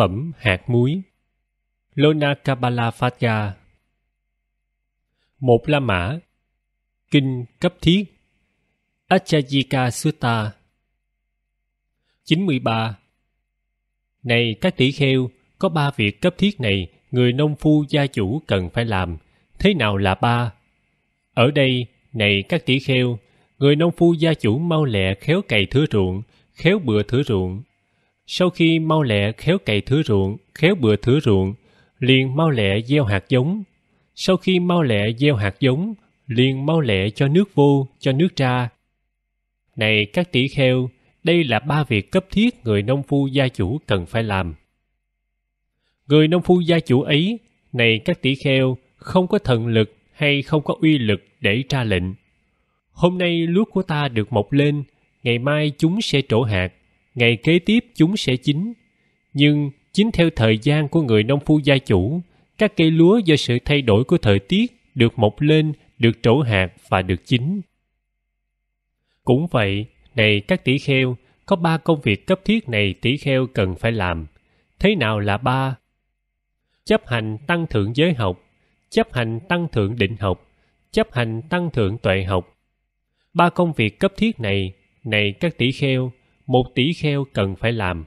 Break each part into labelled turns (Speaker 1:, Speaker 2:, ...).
Speaker 1: phẩm hạt muối Lona Kabbala Fatga Một La Mã Kinh Cấp Thiết Achajika Sutta 93 Này các tỷ kheo, có ba việc cấp thiết này người nông phu gia chủ cần phải làm. Thế nào là ba? Ở đây, này các tỷ kheo, người nông phu gia chủ mau lẹ khéo cày thứ ruộng, khéo bừa thứ ruộng, sau khi mau lẹ khéo cày thứ ruộng, khéo bừa thứ ruộng, liền mau lẹ gieo hạt giống. Sau khi mau lẹ gieo hạt giống, liền mau lẹ cho nước vô, cho nước ra. Này các tỷ kheo, đây là ba việc cấp thiết người nông phu gia chủ cần phải làm. Người nông phu gia chủ ấy, này các tỷ kheo, không có thần lực hay không có uy lực để ra lệnh. Hôm nay lúa của ta được mọc lên, ngày mai chúng sẽ trổ hạt ngày kế tiếp chúng sẽ chín nhưng chính theo thời gian của người nông phu gia chủ các cây lúa do sự thay đổi của thời tiết được mọc lên được trổ hạt và được chín cũng vậy này các tỷ kheo có ba công việc cấp thiết này tỷ kheo cần phải làm thế nào là ba chấp hành tăng thượng giới học chấp hành tăng thượng định học chấp hành tăng thượng tuệ học ba công việc cấp thiết này này các tỷ kheo một tỷ kheo cần phải làm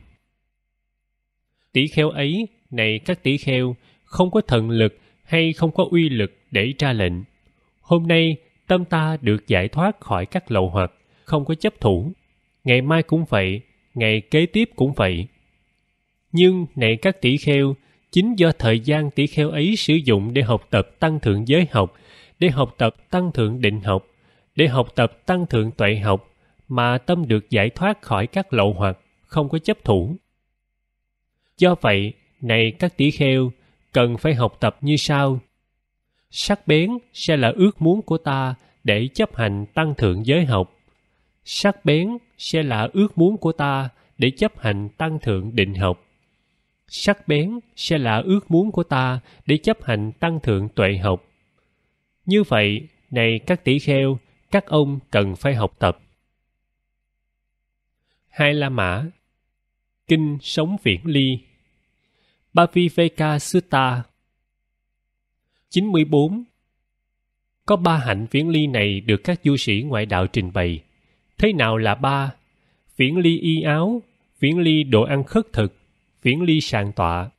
Speaker 1: tỷ kheo ấy này các tỷ kheo không có thần lực hay không có uy lực để ra lệnh hôm nay tâm ta được giải thoát khỏi các lậu hoặc không có chấp thủ ngày mai cũng vậy ngày kế tiếp cũng vậy nhưng này các tỷ kheo chính do thời gian tỷ kheo ấy sử dụng để học tập tăng thượng giới học để học tập tăng thượng định học để học tập tăng thượng tuệ học mà tâm được giải thoát khỏi các lậu hoặc, không có chấp thủ. Do vậy, này các tỷ kheo, cần phải học tập như sau. Sắc bén sẽ là ước muốn của ta để chấp hành tăng thượng giới học. Sắc bén sẽ là ước muốn của ta để chấp hành tăng thượng định học. Sắc bén sẽ là ước muốn của ta để chấp hành tăng thượng tuệ học. Như vậy, này các tỷ kheo, các ông cần phải học tập. Hai La Mã Kinh Sống Viễn Ly Bhaviveka Sutta 94 Có ba hạnh viễn ly này được các du sĩ ngoại đạo trình bày. Thế nào là ba? Viễn ly y áo, viễn ly đồ ăn khất thực, viễn ly sàng tọa.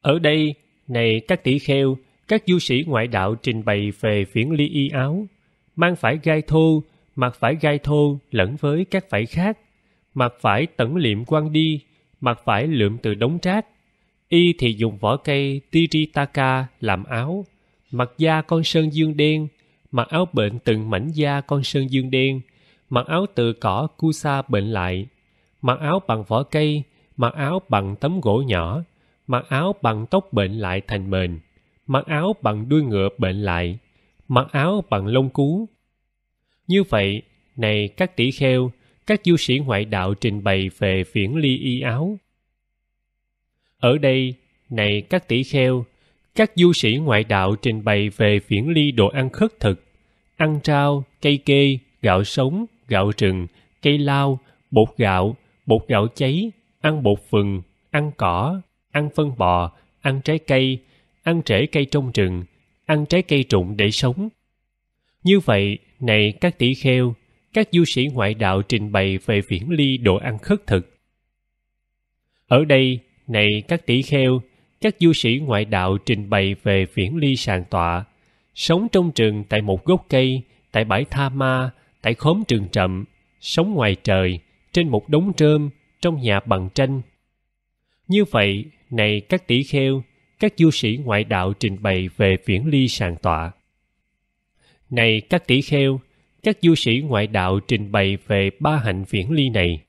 Speaker 1: Ở đây, này các tỷ kheo, các du sĩ ngoại đạo trình bày về viễn ly y áo, mang phải gai thô, mặt phải gai thô lẫn với các phải khác, mặt phải tẩn liệm quan đi, mặt phải lượm từ đống rác. Y thì dùng vỏ cây tiritaka làm áo, mặc da con sơn dương đen, mặc áo bệnh từng mảnh da con sơn dương đen, mặc áo từ cỏ kusa bệnh lại, mặc áo bằng vỏ cây, mặc áo bằng tấm gỗ nhỏ, mặc áo bằng tóc bệnh lại thành mền, mặc áo bằng đuôi ngựa bệnh lại, mặc áo bằng lông cú, như vậy, này các tỷ kheo, các du sĩ ngoại đạo trình bày về viễn ly y áo. Ở đây, này các tỷ kheo, các du sĩ ngoại đạo trình bày về viễn ly đồ ăn khất thực, ăn trao, cây kê, gạo sống, gạo rừng, cây lao, bột gạo, bột gạo cháy, ăn bột phừng ăn cỏ, ăn phân bò, ăn trái cây, ăn rễ cây trong rừng, ăn trái cây trụng để sống. Như vậy, này các tỷ kheo các du sĩ ngoại đạo trình bày về viễn ly độ ăn khất thực ở đây này các tỷ kheo các du sĩ ngoại đạo trình bày về viễn ly sàn tọa sống trong trường tại một gốc cây tại bãi tha ma tại khóm trường trậm sống ngoài trời trên một đống rơm trong nhà bằng tranh như vậy này các tỷ kheo các du sĩ ngoại đạo trình bày về viễn ly sàn tọa này các tỷ kheo, các du sĩ ngoại đạo trình bày về ba hạnh viễn ly này.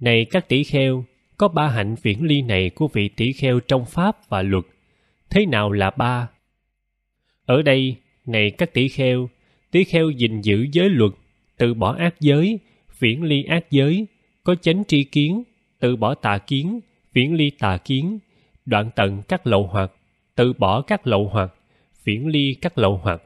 Speaker 1: Này các tỷ kheo, có ba hạnh viễn ly này của vị tỷ kheo trong pháp và luật. Thế nào là ba? Ở đây, này các tỷ kheo, tỷ kheo gìn giữ giới luật, từ bỏ ác giới, viễn ly ác giới, có chánh tri kiến, từ bỏ tà kiến, viễn ly tà kiến, đoạn tận các lậu hoặc, từ bỏ các lậu hoặc, viễn ly các lậu hoặc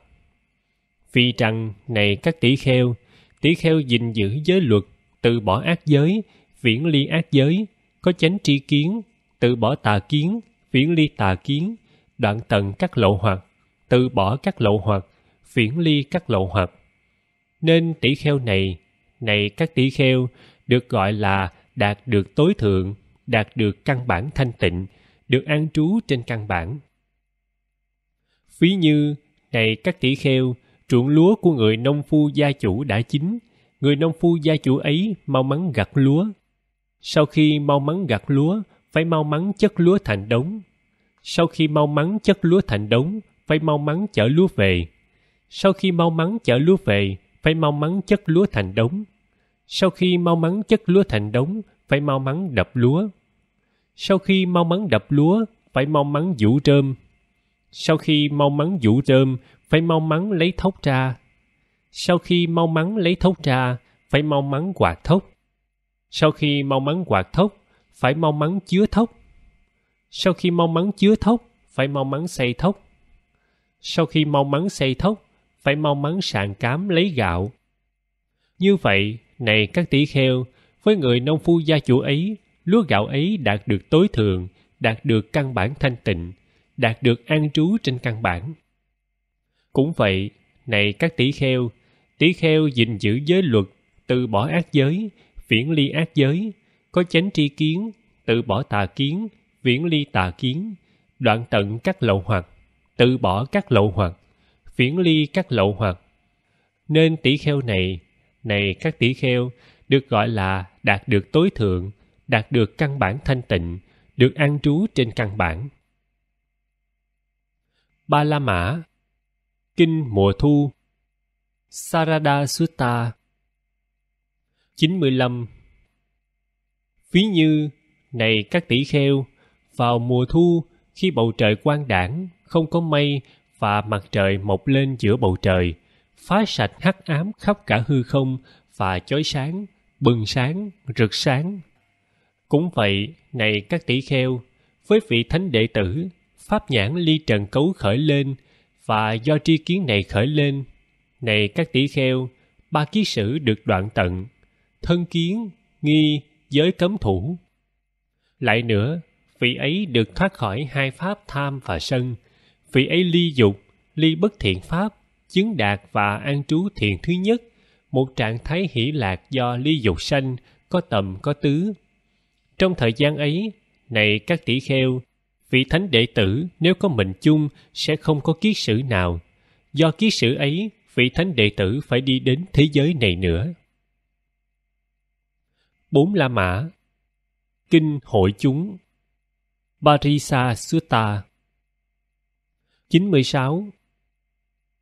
Speaker 1: vì rằng này các tỷ kheo tỷ kheo gìn giữ giới luật từ bỏ ác giới viễn ly ác giới có chánh tri kiến từ bỏ tà kiến viễn ly tà kiến đoạn tận các lậu hoặc từ bỏ các lậu hoặc viễn ly các lậu hoặc nên tỷ kheo này này các tỷ kheo được gọi là đạt được tối thượng đạt được căn bản thanh tịnh được an trú trên căn bản ví như này các tỷ kheo Ruộng lúa của người nông phu gia chủ đã chín, người nông phu gia chủ ấy mau mắn gặt lúa. Sau khi mau mắn gặt lúa, phải mau mắn chất lúa thành đống. Sau khi mau mắn chất lúa thành đống, phải mau mắn chở lúa về. Sau khi mau mắn chở lúa về, phải mau mắn chất lúa thành đống. Sau khi mau mắn chất lúa thành đống, phải mau mắn đập lúa. Sau khi mau mắn đập lúa, phải mau mắn vũ trơm. Sau khi mau mắn vũ trơm, phải mau mắn lấy thốc ra. Sau khi mau mắn lấy thốc ra, phải mau mắn quạt thốc. Sau khi mau mắn quạt thốc, phải mau mắn chứa thốc. Sau khi mau mắn chứa thốc, phải mau mắn xây thốc. Sau khi mau mắn xây thốc, phải mau mắn sạn cám lấy gạo. Như vậy, này các tỷ kheo, với người nông phu gia chủ ấy, lúa gạo ấy đạt được tối thượng, đạt được căn bản thanh tịnh, đạt được an trú trên căn bản. Cũng vậy, này các tỷ kheo, tỷ kheo gìn giữ giới luật, từ bỏ ác giới, viễn ly ác giới, có chánh tri kiến, tự bỏ tà kiến, viễn ly tà kiến, đoạn tận các lậu hoặc, tự bỏ các lậu hoặc, viễn ly các lậu hoặc. Nên tỷ kheo này, này các tỷ kheo, được gọi là đạt được tối thượng, đạt được căn bản thanh tịnh, được an trú trên căn bản. Ba La Mã Kinh Mùa Thu Sarada Sutta 95 Ví như, này các tỷ kheo, vào mùa thu khi bầu trời quang đảng, không có mây và mặt trời mọc lên giữa bầu trời, phá sạch hắc ám khắp cả hư không và chói sáng, bừng sáng, rực sáng. Cũng vậy, này các tỷ kheo, với vị thánh đệ tử, pháp nhãn ly trần cấu khởi lên – và do tri kiến này khởi lên này các tỷ kheo ba kiết sử được đoạn tận thân kiến nghi giới cấm thủ lại nữa vị ấy được thoát khỏi hai pháp tham và sân vị ấy ly dục ly bất thiện pháp chứng đạt và an trú thiền thứ nhất một trạng thái hỷ lạc do ly dục sanh có tầm có tứ trong thời gian ấy này các tỷ kheo vị thánh đệ tử nếu có mệnh chung sẽ không có kiết sử nào do kiết sử ấy vị thánh đệ tử phải đi đến thế giới này nữa bốn la mã kinh hội chúng barisa sutta 96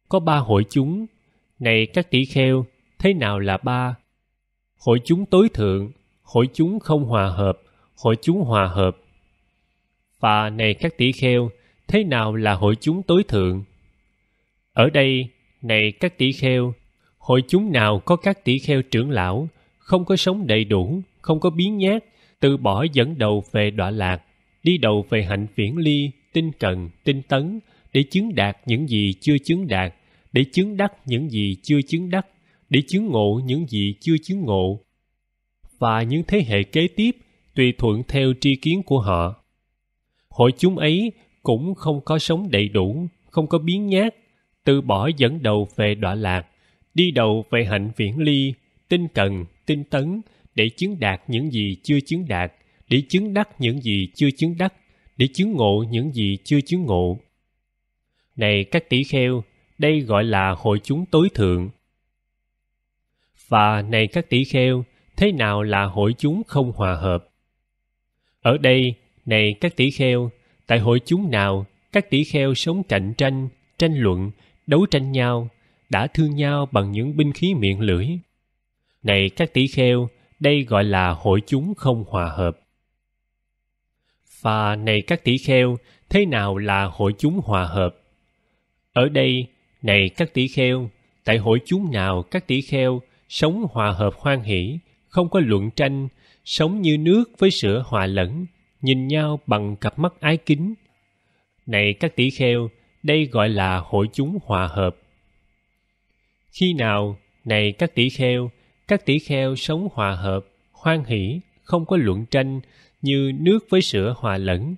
Speaker 1: có ba hội chúng này các tỷ kheo thế nào là ba hội chúng tối thượng hội chúng không hòa hợp hội chúng hòa hợp và này các tỷ kheo thế nào là hội chúng tối thượng ở đây này các tỷ kheo hội chúng nào có các tỷ kheo trưởng lão không có sống đầy đủ không có biến nhát từ bỏ dẫn đầu về đọa lạc đi đầu về hạnh viễn ly tinh cần tinh tấn để chứng đạt những gì chưa chứng đạt để chứng đắc những gì chưa chứng đắc để chứng ngộ những gì chưa chứng ngộ và những thế hệ kế tiếp tùy thuận theo tri kiến của họ hội chúng ấy cũng không có sống đầy đủ, không có biến nhát, từ bỏ dẫn đầu về đọa lạc, đi đầu về hạnh viễn ly, tinh cần, tinh tấn để chứng đạt những gì chưa chứng đạt, để chứng đắc những gì chưa chứng đắc, để chứng ngộ những gì chưa chứng ngộ. Này các tỷ kheo, đây gọi là hội chúng tối thượng. Và này các tỷ kheo, thế nào là hội chúng không hòa hợp? Ở đây, này các tỷ kheo tại hội chúng nào các tỷ kheo sống cạnh tranh tranh luận đấu tranh nhau đã thương nhau bằng những binh khí miệng lưỡi này các tỷ kheo đây gọi là hội chúng không hòa hợp và này các tỷ kheo thế nào là hội chúng hòa hợp ở đây này các tỷ kheo tại hội chúng nào các tỷ kheo sống hòa hợp hoan hỷ không có luận tranh sống như nước với sữa hòa lẫn nhìn nhau bằng cặp mắt ái kính. Này các tỷ kheo, đây gọi là hội chúng hòa hợp. Khi nào, này các tỷ kheo, các tỷ kheo sống hòa hợp, hoan hỷ, không có luận tranh, như nước với sữa hòa lẫn,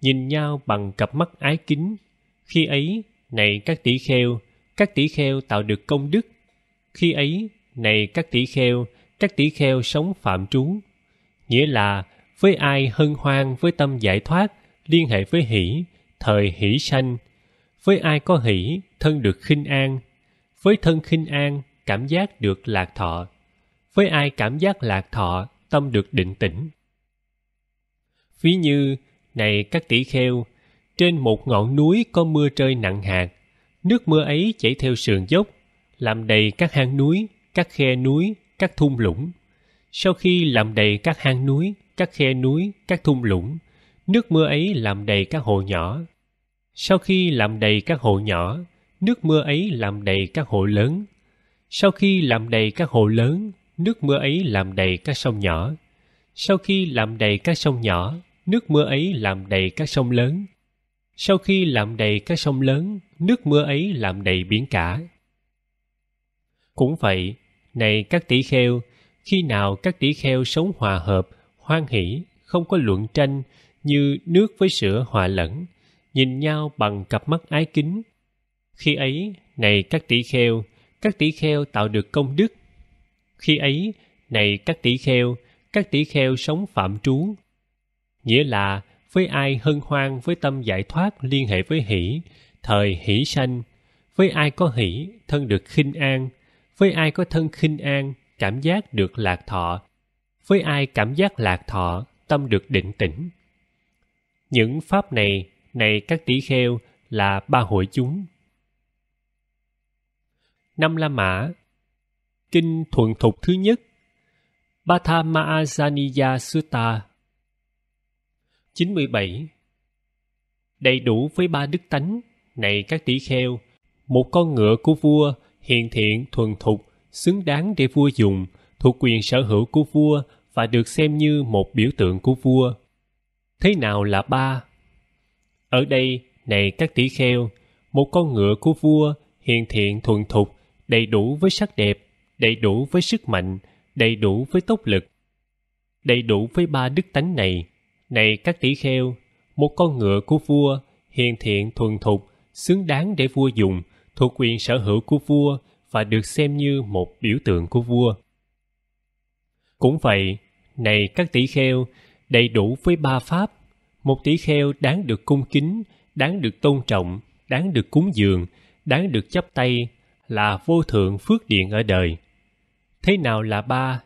Speaker 1: nhìn nhau bằng cặp mắt ái kính. Khi ấy, này các tỷ kheo, các tỷ kheo tạo được công đức. Khi ấy, này các tỷ kheo, các tỷ kheo sống phạm trú. Nghĩa là với ai hân hoan với tâm giải thoát liên hệ với hỷ thời hỷ sanh với ai có hỷ thân được khinh an với thân khinh an cảm giác được lạc thọ với ai cảm giác lạc thọ tâm được định tĩnh ví như này các tỷ kheo trên một ngọn núi có mưa rơi nặng hạt nước mưa ấy chảy theo sườn dốc làm đầy các hang núi các khe núi các thung lũng sau khi làm đầy các hang núi các khe núi, các thung lũng. Nước mưa ấy làm đầy các hồ nhỏ. Sau khi làm đầy các hồ nhỏ, nước mưa ấy làm đầy các hồ lớn. Sau khi làm đầy các hồ lớn, nước mưa ấy làm đầy các sông nhỏ. Sau khi làm đầy các sông nhỏ, nước mưa ấy làm đầy các sông lớn. Sau khi làm đầy các sông lớn, nước mưa ấy làm đầy biển cả. Cũng vậy, này các tỷ kheo, khi nào các tỷ kheo sống hòa hợp hoan hỷ không có luận tranh như nước với sữa hòa lẫn nhìn nhau bằng cặp mắt ái kính khi ấy này các tỷ kheo các tỷ kheo tạo được công đức khi ấy này các tỷ kheo các tỷ kheo sống phạm trú nghĩa là với ai hân hoan với tâm giải thoát liên hệ với hỷ thời hỷ sanh với ai có hỷ thân được khinh an với ai có thân khinh an cảm giác được lạc thọ với ai cảm giác lạc thọ tâm được định tĩnh những pháp này này các tỷ kheo là ba hội chúng năm la mã kinh thuận thục thứ nhất Bata Maazaniya Sutta 97 Đầy đủ với ba đức tánh, này các tỷ kheo, một con ngựa của vua, hiền thiện, thuần thục, xứng đáng để vua dùng, thuộc quyền sở hữu của vua và được xem như một biểu tượng của vua. Thế nào là ba? Ở đây, này các tỷ kheo, một con ngựa của vua hiền thiện thuần thục, đầy đủ với sắc đẹp, đầy đủ với sức mạnh, đầy đủ với tốc lực, đầy đủ với ba đức tánh này. Này các tỷ kheo, một con ngựa của vua hiền thiện thuần thục, xứng đáng để vua dùng, thuộc quyền sở hữu của vua và được xem như một biểu tượng của vua. Cũng vậy, này các tỷ kheo đầy đủ với ba pháp một tỷ kheo đáng được cung kính đáng được tôn trọng đáng được cúng dường đáng được chấp tay là vô thượng phước điện ở đời thế nào là ba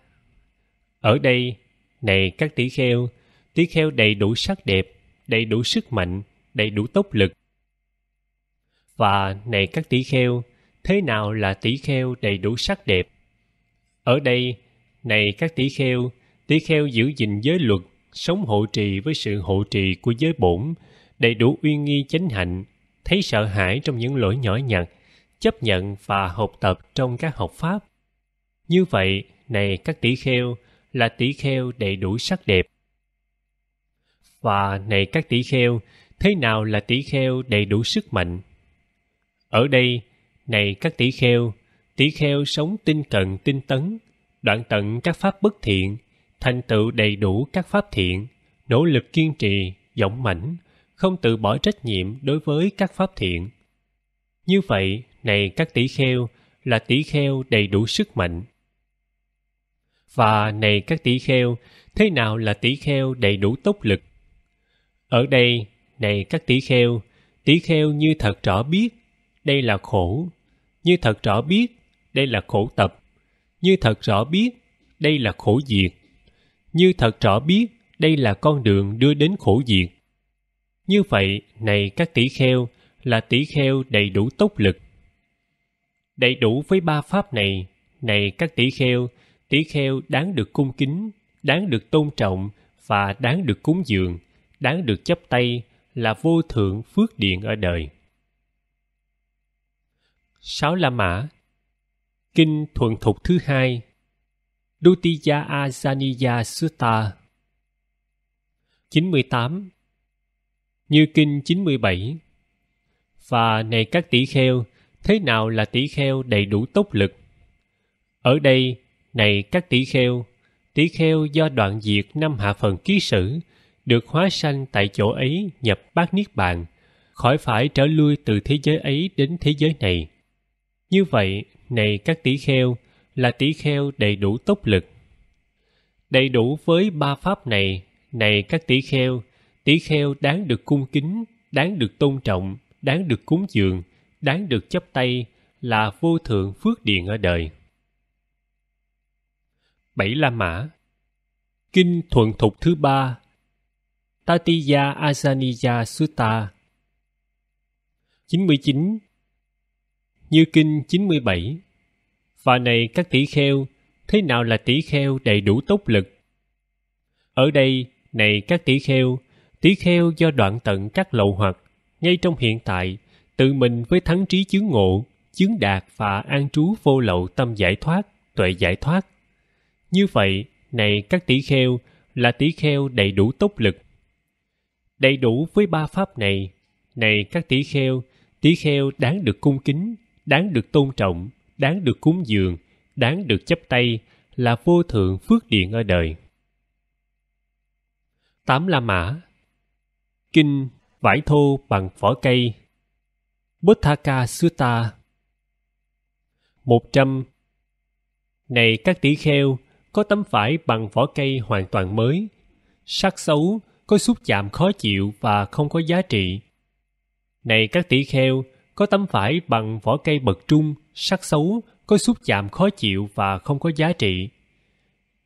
Speaker 1: ở đây này các tỷ kheo tỷ kheo đầy đủ sắc đẹp đầy đủ sức mạnh đầy đủ tốc lực và này các tỷ kheo thế nào là tỷ kheo đầy đủ sắc đẹp ở đây này các tỷ kheo tỷ kheo giữ gìn giới luật sống hộ trì với sự hộ trì của giới bổn đầy đủ uy nghi chánh hạnh thấy sợ hãi trong những lỗi nhỏ nhặt chấp nhận và học tập trong các học pháp như vậy này các tỷ kheo là tỷ kheo đầy đủ sắc đẹp và này các tỷ kheo thế nào là tỷ kheo đầy đủ sức mạnh ở đây này các tỷ kheo tỷ kheo sống tinh cần tinh tấn đoạn tận các pháp bất thiện thành tựu đầy đủ các pháp thiện nỗ lực kiên trì dũng mãnh không tự bỏ trách nhiệm đối với các pháp thiện như vậy này các tỷ kheo là tỷ kheo đầy đủ sức mạnh và này các tỷ kheo thế nào là tỷ kheo đầy đủ tốc lực ở đây này các tỷ kheo tỷ kheo như thật rõ biết đây là khổ như thật rõ biết đây là khổ tập như thật rõ biết đây là khổ diệt như thật rõ biết đây là con đường đưa đến khổ diệt. Như vậy, này các tỷ kheo, là tỷ kheo đầy đủ tốc lực. Đầy đủ với ba pháp này, này các tỷ kheo, tỷ kheo đáng được cung kính, đáng được tôn trọng và đáng được cúng dường, đáng được chấp tay là vô thượng phước điện ở đời. Sáu La Mã Kinh Thuận Thục thứ hai Dutiya Ajaniya Sutta 98 Như Kinh 97 Và này các tỷ kheo, thế nào là tỷ kheo đầy đủ tốc lực? Ở đây, này các tỷ kheo, tỷ kheo do đoạn diệt năm hạ phần ký sử, được hóa sanh tại chỗ ấy nhập bát niết bàn, khỏi phải trở lui từ thế giới ấy đến thế giới này. Như vậy, này các tỷ kheo, là tỷ kheo đầy đủ tốc lực. Đầy đủ với ba pháp này, này các tỷ kheo, tỷ kheo đáng được cung kính, đáng được tôn trọng, đáng được cúng dường, đáng được chấp tay là vô thượng phước điền ở đời. Bảy La Mã Kinh Thuận Thục thứ ba Tatiya Asaniya Sutta 99 Như Kinh 97 và này các tỷ kheo thế nào là tỷ kheo đầy đủ tốt lực ở đây này các tỷ kheo tỷ kheo do đoạn tận các lậu hoặc ngay trong hiện tại tự mình với thắng trí chướng ngộ chứng đạt và an trú vô lậu tâm giải thoát tuệ giải thoát như vậy này các tỷ kheo là tỷ kheo đầy đủ tốc lực đầy đủ với ba pháp này này các tỷ kheo tỷ kheo đáng được cung kính đáng được tôn trọng đáng được cúng dường, đáng được chấp tay là vô thượng phước điện ở đời. Tám La Mã Kinh Vải thô bằng vỏ cây Buddhaka Sutta 100 Này các tỷ kheo, có tấm vải bằng vỏ cây hoàn toàn mới, sắc xấu, có xúc chạm khó chịu và không có giá trị. Này các tỷ kheo, có tấm vải bằng vỏ cây bậc trung, sắc xấu có xúc chạm khó chịu và không có giá trị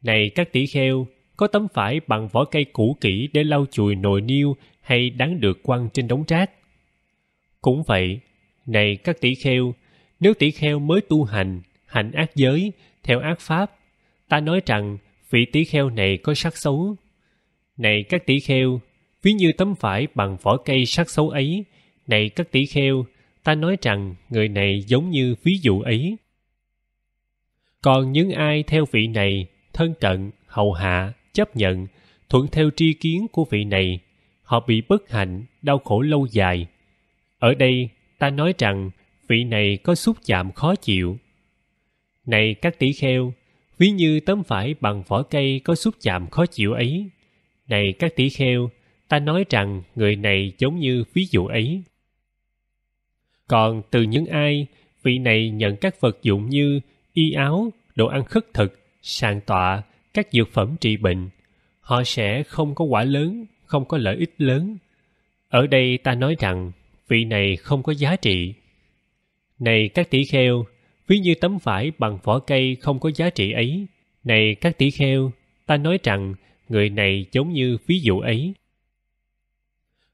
Speaker 1: này các tỷ kheo có tấm phải bằng vỏ cây cũ kỹ để lau chùi nồi niêu hay đáng được quăng trên đống rác cũng vậy này các tỷ kheo nếu tỷ kheo mới tu hành hành ác giới theo ác pháp ta nói rằng vị tỷ kheo này có sắc xấu này các tỷ kheo ví như tấm phải bằng vỏ cây sắc xấu ấy này các tỷ kheo ta nói rằng người này giống như ví dụ ấy còn những ai theo vị này thân cận hầu hạ chấp nhận thuận theo tri kiến của vị này họ bị bất hạnh đau khổ lâu dài ở đây ta nói rằng vị này có xúc chạm khó chịu này các tỷ kheo ví như tấm phải bằng vỏ cây có xúc chạm khó chịu ấy này các tỷ kheo ta nói rằng người này giống như ví dụ ấy còn từ những ai vị này nhận các vật dụng như y áo đồ ăn khất thực sàn tọa các dược phẩm trị bệnh họ sẽ không có quả lớn không có lợi ích lớn ở đây ta nói rằng vị này không có giá trị này các tỷ kheo ví như tấm vải bằng vỏ cây không có giá trị ấy này các tỷ kheo ta nói rằng người này giống như ví dụ ấy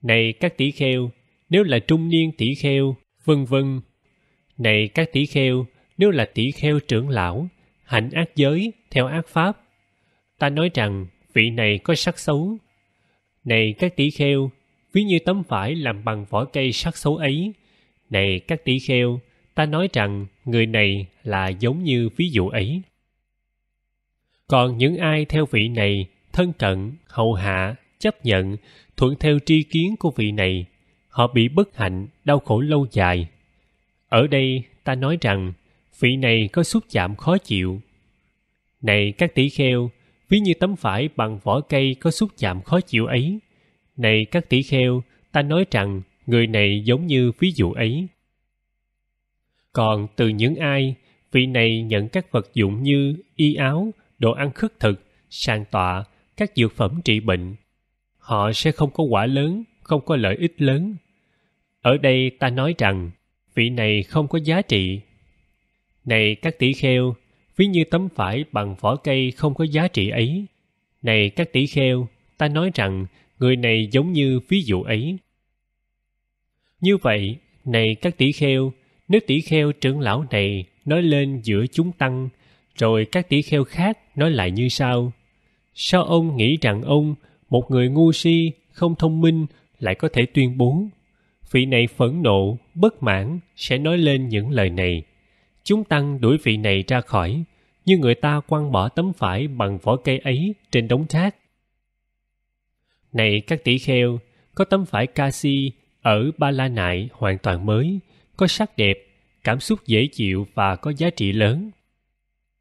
Speaker 1: này các tỷ kheo nếu là trung niên tỷ kheo vân vân. Này các tỷ kheo, nếu là tỷ kheo trưởng lão, hành ác giới theo ác pháp, ta nói rằng vị này có sắc xấu. Này các tỷ kheo, ví như tấm vải làm bằng vỏ cây sắc xấu ấy. Này các tỷ kheo, ta nói rằng người này là giống như ví dụ ấy. Còn những ai theo vị này thân cận, hậu hạ, chấp nhận, thuận theo tri kiến của vị này Họ bị bất hạnh, đau khổ lâu dài. Ở đây ta nói rằng vị này có xúc chạm khó chịu. Này các tỷ kheo, ví như tấm vải bằng vỏ cây có xúc chạm khó chịu ấy. Này các tỷ kheo, ta nói rằng người này giống như ví dụ ấy. Còn từ những ai, vị này nhận các vật dụng như y áo, đồ ăn khất thực, sàn tọa, các dược phẩm trị bệnh. Họ sẽ không có quả lớn không có lợi ích lớn ở đây ta nói rằng vị này không có giá trị này các tỷ kheo ví như tấm phải bằng vỏ cây không có giá trị ấy này các tỷ kheo ta nói rằng người này giống như ví dụ ấy như vậy này các tỷ kheo nếu tỷ kheo trưởng lão này nói lên giữa chúng tăng rồi các tỷ kheo khác nói lại như sau sao ông nghĩ rằng ông một người ngu si không thông minh lại có thể tuyên bố vị này phẫn nộ bất mãn sẽ nói lên những lời này chúng tăng đuổi vị này ra khỏi như người ta quăng bỏ tấm phải bằng vỏ cây ấy trên đống rác này các tỷ kheo có tấm phải canxi ở ba la nại hoàn toàn mới có sắc đẹp cảm xúc dễ chịu và có giá trị lớn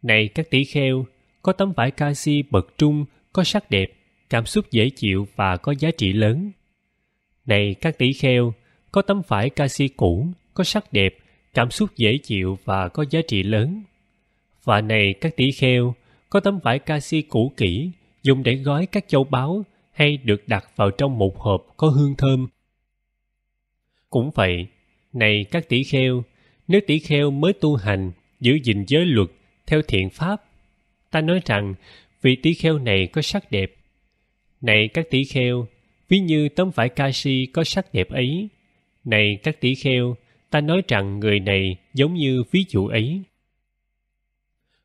Speaker 1: này các tỷ kheo có tấm vải canxi bậc trung có sắc đẹp cảm xúc dễ chịu và có giá trị lớn này các tỷ kheo, có tấm vải canxi cũ, có sắc đẹp, cảm xúc dễ chịu và có giá trị lớn. Và này các tỷ kheo, có tấm vải ca si cũ kỹ, dùng để gói các châu báu hay được đặt vào trong một hộp có hương thơm. Cũng vậy, này các tỷ kheo, nếu tỷ kheo mới tu hành, giữ gìn giới luật theo thiện pháp, ta nói rằng vị tỷ kheo này có sắc đẹp. Này các tỷ kheo, ví như tấm vải canxi có sắc đẹp ấy. Này các tỷ kheo, ta nói rằng người này giống như ví dụ ấy.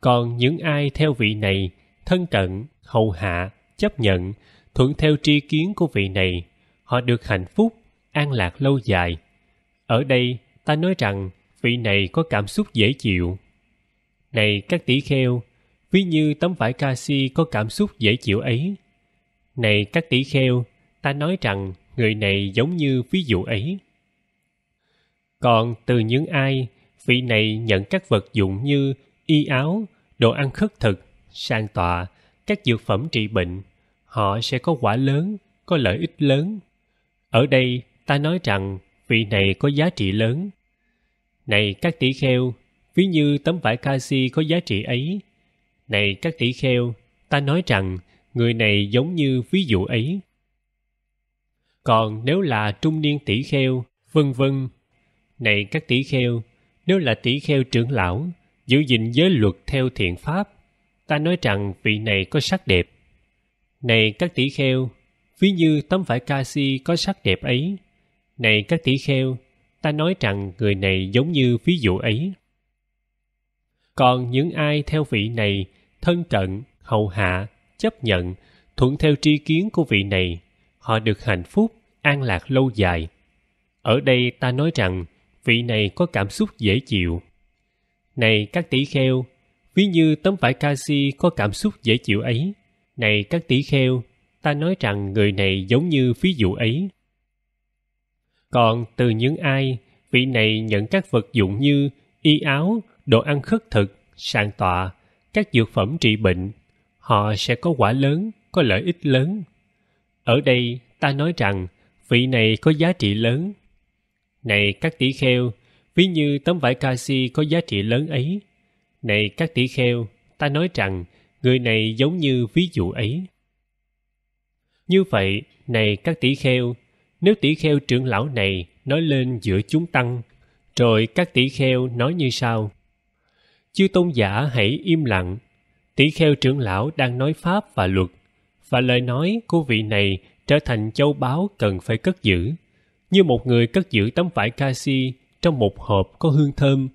Speaker 1: Còn những ai theo vị này, thân cận, hầu hạ, chấp nhận, thuận theo tri kiến của vị này, họ được hạnh phúc, an lạc lâu dài. Ở đây, ta nói rằng vị này có cảm xúc dễ chịu. Này các tỷ kheo, ví như tấm vải canxi có cảm xúc dễ chịu ấy. Này các tỷ kheo, ta nói rằng người này giống như ví dụ ấy còn từ những ai vị này nhận các vật dụng như y áo đồ ăn khất thực sang tọa các dược phẩm trị bệnh họ sẽ có quả lớn có lợi ích lớn ở đây ta nói rằng vị này có giá trị lớn này các tỷ kheo ví như tấm vải canxi có giá trị ấy này các tỷ kheo ta nói rằng người này giống như ví dụ ấy còn nếu là trung niên tỷ kheo vân vân này các tỷ kheo nếu là tỷ kheo trưởng lão giữ gìn giới luật theo thiện pháp ta nói rằng vị này có sắc đẹp này các tỷ kheo ví như tấm vải ca si có sắc đẹp ấy này các tỷ kheo ta nói rằng người này giống như ví dụ ấy còn những ai theo vị này thân cận hầu hạ chấp nhận thuận theo tri kiến của vị này họ được hạnh phúc, an lạc lâu dài. Ở đây ta nói rằng vị này có cảm xúc dễ chịu. Này các tỷ kheo, ví như tấm vải canxi có cảm xúc dễ chịu ấy. Này các tỷ kheo, ta nói rằng người này giống như ví dụ ấy. Còn từ những ai, vị này nhận các vật dụng như y áo, đồ ăn khất thực, sàn tọa, các dược phẩm trị bệnh, họ sẽ có quả lớn, có lợi ích lớn ở đây ta nói rằng vị này có giá trị lớn này các tỷ kheo ví như tấm vải canxi có giá trị lớn ấy này các tỷ kheo ta nói rằng người này giống như ví dụ ấy như vậy này các tỷ kheo nếu tỷ kheo trưởng lão này nói lên giữa chúng tăng rồi các tỷ kheo nói như sau chư tôn giả hãy im lặng tỷ kheo trưởng lão đang nói pháp và luật và lời nói của vị này trở thành châu báu cần phải cất giữ, như một người cất giữ tấm vải kasi trong một hộp có hương thơm.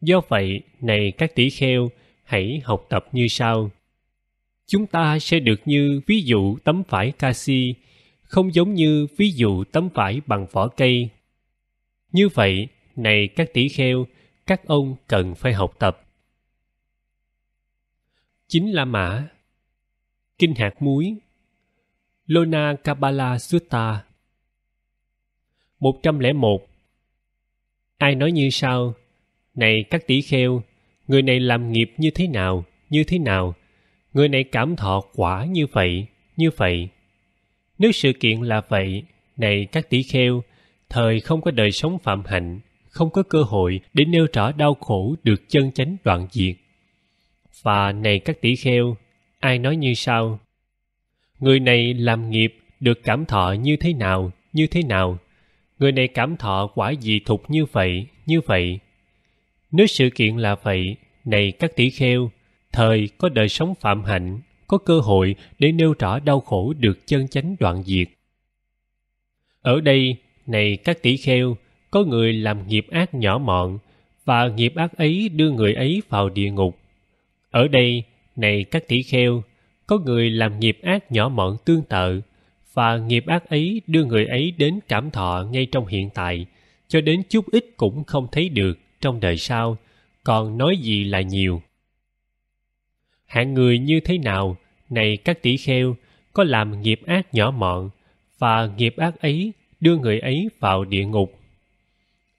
Speaker 1: Do vậy, này các tỷ kheo, hãy học tập như sau. Chúng ta sẽ được như ví dụ tấm vải kasi không giống như ví dụ tấm vải bằng vỏ cây. Như vậy, này các tỷ kheo, các ông cần phải học tập. Chính là mã Kinh hạt muối Lona Kabbala Sutta 101 Ai nói như sau Này các tỷ kheo Người này làm nghiệp như thế nào Như thế nào Người này cảm thọ quả như vậy Như vậy Nếu sự kiện là vậy Này các tỷ kheo Thời không có đời sống phạm hạnh Không có cơ hội để nêu rõ đau khổ Được chân chánh đoạn diệt Và này các tỷ kheo ai nói như sau người này làm nghiệp được cảm thọ như thế nào như thế nào người này cảm thọ quả gì thục như vậy như vậy nếu sự kiện là vậy này các tỷ kheo thời có đời sống phạm hạnh có cơ hội để nêu rõ đau khổ được chân chánh đoạn diệt ở đây này các tỷ kheo có người làm nghiệp ác nhỏ mọn và nghiệp ác ấy đưa người ấy vào địa ngục ở đây này các tỷ kheo có người làm nghiệp ác nhỏ mọn tương tự và nghiệp ác ấy đưa người ấy đến cảm thọ ngay trong hiện tại cho đến chút ít cũng không thấy được trong đời sau còn nói gì là nhiều hạng người như thế nào này các tỷ kheo có làm nghiệp ác nhỏ mọn và nghiệp ác ấy đưa người ấy vào địa ngục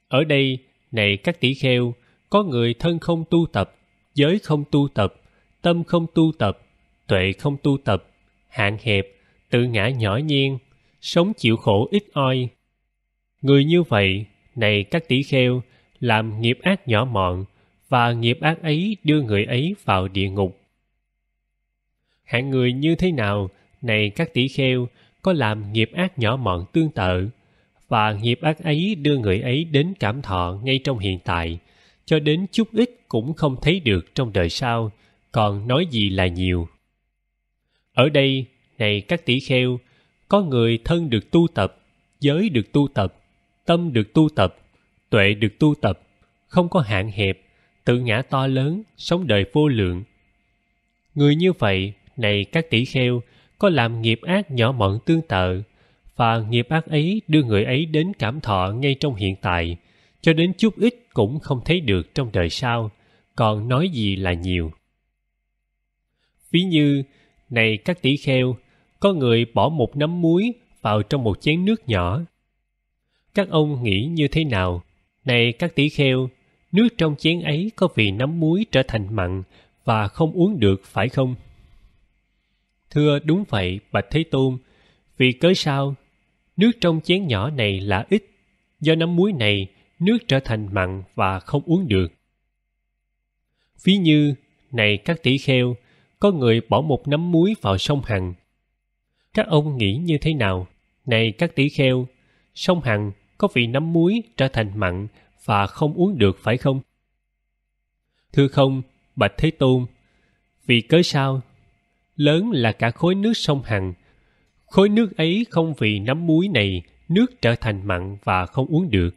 Speaker 1: ở đây này các tỷ kheo có người thân không tu tập giới không tu tập tâm không tu tập tuệ không tu tập hạn hẹp tự ngã nhỏ nhiên sống chịu khổ ít oi người như vậy này các tỷ kheo làm nghiệp ác nhỏ mọn và nghiệp ác ấy đưa người ấy vào địa ngục hạng người như thế nào này các tỷ kheo có làm nghiệp ác nhỏ mọn tương tự và nghiệp ác ấy đưa người ấy đến cảm thọ ngay trong hiện tại cho đến chút ít cũng không thấy được trong đời sau còn nói gì là nhiều ở đây này các tỷ kheo có người thân được tu tập giới được tu tập tâm được tu tập tuệ được tu tập không có hạn hẹp tự ngã to lớn sống đời vô lượng người như vậy này các tỷ kheo có làm nghiệp ác nhỏ mọn tương tự và nghiệp ác ấy đưa người ấy đến cảm thọ ngay trong hiện tại cho đến chút ít cũng không thấy được trong đời sau còn nói gì là nhiều ví như này các tỷ kheo có người bỏ một nắm muối vào trong một chén nước nhỏ các ông nghĩ như thế nào này các tỷ kheo nước trong chén ấy có vì nắm muối trở thành mặn và không uống được phải không thưa đúng vậy bạch thế tôn vì cớ sao nước trong chén nhỏ này là ít do nắm muối này nước trở thành mặn và không uống được ví như này các tỷ kheo có người bỏ một nắm muối vào sông Hằng. Các ông nghĩ như thế nào? Này các tỷ kheo, sông Hằng có vị nắm muối trở thành mặn và không uống được phải không? Thưa không, Bạch Thế Tôn, vì cớ sao? Lớn là cả khối nước sông Hằng. Khối nước ấy không vì nắm muối này nước trở thành mặn và không uống được.